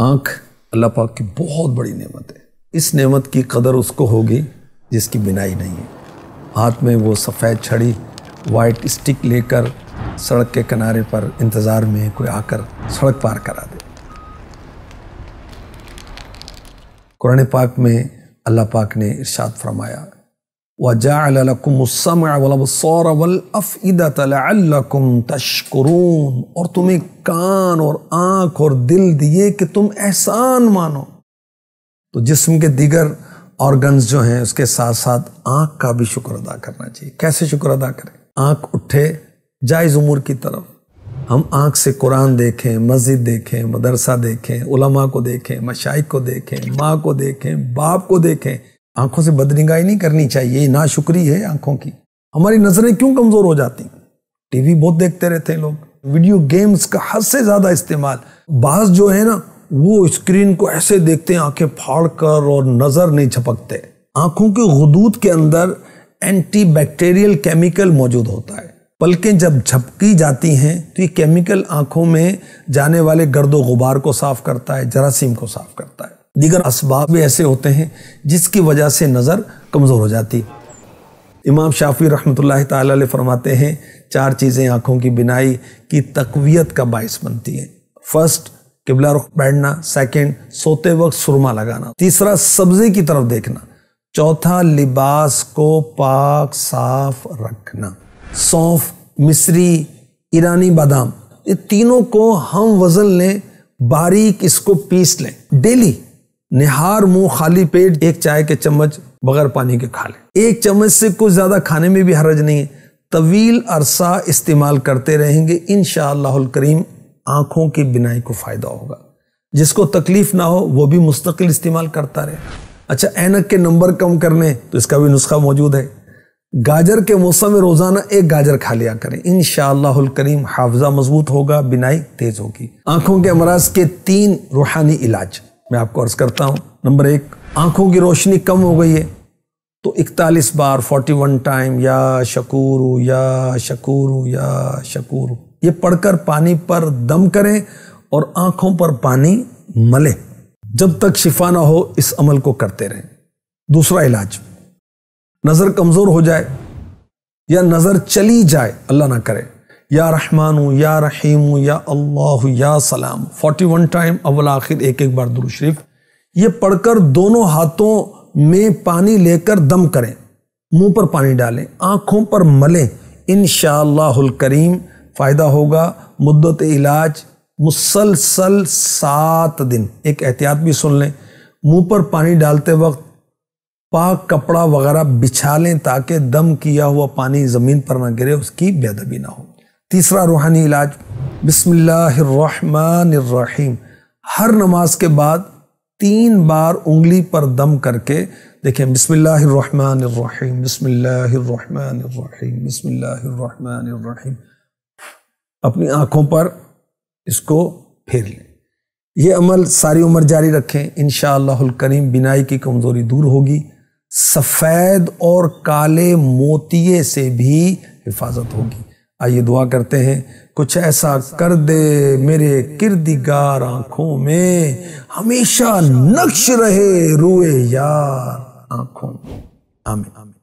आँख अल्लाह पाक की बहुत बड़ी नेमत है इस नेमत की कदर उसको होगी जिसकी बिनाई नहीं है हाथ में वो सफ़ेद छड़ी वाइट स्टिक लेकर सड़क के किनारे पर इंतज़ार में कोई आकर सड़क पार करा दे कुरान पाक में अल्लाह पाक ने इरशाद फरमाया तशकरून और तुम्हें कान और आँख और दिल दिए कि तुम एहसान मानो तो जिसम के दिगर ऑर्गन जो हैं उसके साथ साथ आँख का भी शुक्र अदा करना चाहिए कैसे शुक्र अदा करें आँख उठे जायज़ उमूर की तरफ हम आँख से कुरान देखें मस्जिद देखें मदरसा देखें उलमा को देखें मशाइ को देखें माँ को देखें बाप को देखें आंखों से बदनिगाही नहीं करनी चाहिए ना शुक्री है आंखों की हमारी नज़रें क्यों कमज़ोर हो जाती टीवी बहुत देखते रहते हैं लोग वीडियो गेम्स का हद से ज़्यादा इस्तेमाल बास जो है ना वो स्क्रीन को ऐसे देखते हैं आंखें फाड़ कर और नज़र नहीं झपकते आंखों के गदूद के अंदर एंटी बैक्टीरियल केमिकल मौजूद होता है पलकें जब झपकी जाती हैं तो ये केमिकल आंखों में जाने वाले गर्द गुबार को साफ करता है जरासीम को साफ करता है दीगर इसबाब ऐसे होते हैं जिसकी वजह से नज़र कमज़ोर हो जाती इमाम शाफी रहमत फरमाते हैं चार चीज़ें आँखों की बिनाई की तकवीत का बायस बनती हैं फर्स्ट किबला रुख बैठना सेकंड सोते वक्त सुरमा लगाना तीसरा सब्जे की तरफ देखना चौथा लिबास को पाक साफ रखना सौंफ मिस्री ईरानी बादाम ये तीनों को हम वजन लें बारीक इसको पीस लें डेली निहार मुंह खाली पेट एक चाय के चम्मच बगैर पानी के खा लें एक चम्मच से कुछ ज़्यादा खाने में भी हरज नहीं है तवील अरसा इस्तेमाल करते रहेंगे इन करीम आंखों की बिनाई को फ़ायदा होगा जिसको तकलीफ़ ना हो वो भी मुस्तकिल इस्तेमाल करता रहे अच्छा ऐनक के नंबर कम करने तो इसका भी नुस्खा मौजूद है गाजर के मौसम में रोज़ाना एक गाजर खा लिया करें इन करीम हाफजा मजबूत होगा बिनाई तेज़ होगी आंखों के अमराज के तीन रूहानी इलाज मैं आपको अर्ज करता हूँ नंबर एक आंखों की रोशनी कम हो गई है तो इकतालीस बार फोर्टी वन टाइम या शकूर या शकूर या शकूर ये पढ़कर पानी पर दम करें और आंखों पर पानी मले जब तक शिफा ना हो इस अमल को करते रहें दूसरा इलाज नज़र कमज़ोर हो जाए या नज़र चली जाए अल्लाह ना करे या रहमान या रहीम या अल्लाह या सलाम 41 टाइम अवल आखिर एक एक बार दुरू शरीफ ये पढ़कर दोनों हाथों में पानी लेकर दम करें मुंह पर पानी डालें आंखों पर मलें इन करीम फ़ायदा होगा मुद्दत इलाज मुसलसल सात दिन एक एहतियात भी सुन लें मुंह पर पानी डालते वक्त पाक कपड़ा वगैरह बिछा लें ताकि दम किया हुआ पानी ज़मीन पर ना गिरे उसकी बेदबी ना हो तीसरा रूहानी इलाज बिसमीम हर नमाज के बाद तीन बार उंगली पर दम करके देखें बिसमीम बिसमीम बिसमीम अपनी आँखों पर इसको फेर लें ये अमल सारी उम्र जारी रखें इन करीम बिनाई की कमज़ोरी दूर होगी सफ़ेद और काले मोतिये से भी हिफाजत होगी आइए दुआ करते हैं कुछ ऐसा कर दे मेरे किरदिगार आंखों में हमेशा नक्श रहे रोए यार आंखों में आमिर